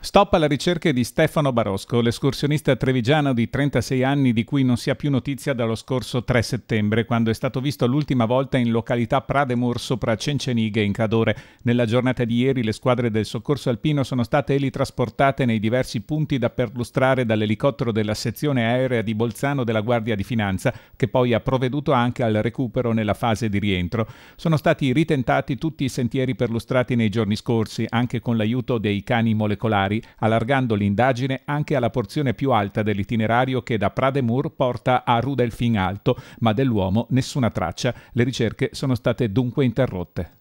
Stop alla ricerca di Stefano Barosco, l'escursionista trevigiano di 36 anni di cui non si ha più notizia dallo scorso 3 settembre, quando è stato visto l'ultima volta in località Prademur sopra Cencenighe in Cadore. Nella giornata di ieri le squadre del soccorso alpino sono state elitrasportate nei diversi punti da perlustrare dall'elicottero della sezione aerea di Bolzano della Guardia di Finanza, che poi ha provveduto anche al recupero nella fase di rientro. Sono stati ritentati tutti i sentieri perlustrati nei giorni scorsi, anche con l'aiuto dei cani molecolari militari, allargando l'indagine anche alla porzione più alta dell'itinerario che da Prademur porta a Rudelfin Alto, ma dell'uomo nessuna traccia. Le ricerche sono state dunque interrotte.